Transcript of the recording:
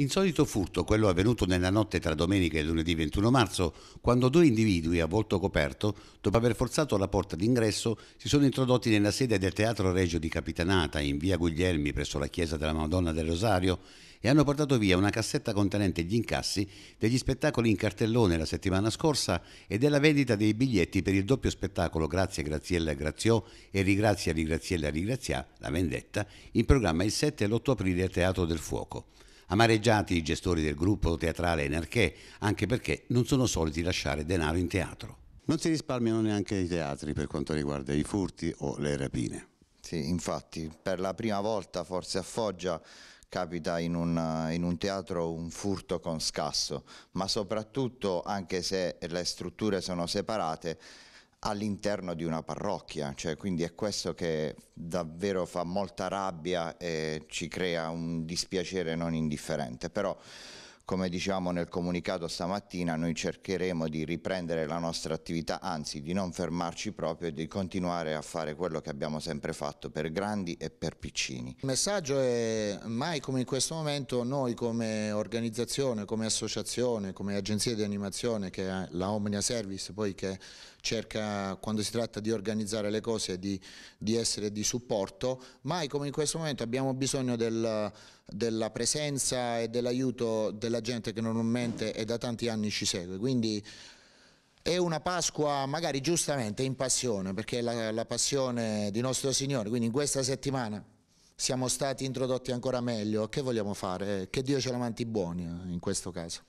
Insolito furto quello avvenuto nella notte tra domenica e lunedì 21 marzo, quando due individui a volto coperto, dopo aver forzato la porta d'ingresso, si sono introdotti nella sede del Teatro Regio di Capitanata, in via Guglielmi, presso la chiesa della Madonna del Rosario, e hanno portato via una cassetta contenente gli incassi degli spettacoli in cartellone la settimana scorsa e della vendita dei biglietti per il doppio spettacolo Grazie Graziella Graziò e Rigrazia Rigraziella Rigrazià, la vendetta, in programma il 7 e l'8 aprile al Teatro del Fuoco. Amareggiati i gestori del gruppo teatrale Enarché, anche perché non sono soliti lasciare denaro in teatro. Non si risparmiano neanche i teatri per quanto riguarda i furti o le rapine. Sì, infatti, per la prima volta forse a Foggia capita in un, in un, teatro un furto con scasso, ma soprattutto anche se le strutture sono separate, all'interno di una parrocchia, cioè, quindi è questo che davvero fa molta rabbia e ci crea un dispiacere non indifferente, però come diciamo nel comunicato stamattina, noi cercheremo di riprendere la nostra attività, anzi di non fermarci proprio e di continuare a fare quello che abbiamo sempre fatto per grandi e per piccini. Il messaggio è mai come in questo momento noi come organizzazione, come associazione, come agenzia di animazione che è la Omnia Service poi che cerca quando si tratta di organizzare le cose di, di essere di supporto, mai come in questo momento abbiamo bisogno del, della presenza e dell'aiuto della la gente che normalmente e da tanti anni ci segue, quindi è una Pasqua magari giustamente in passione, perché è la, la passione di nostro Signore, quindi in questa settimana siamo stati introdotti ancora meglio, che vogliamo fare? Che Dio ce la manti buoni eh, in questo caso.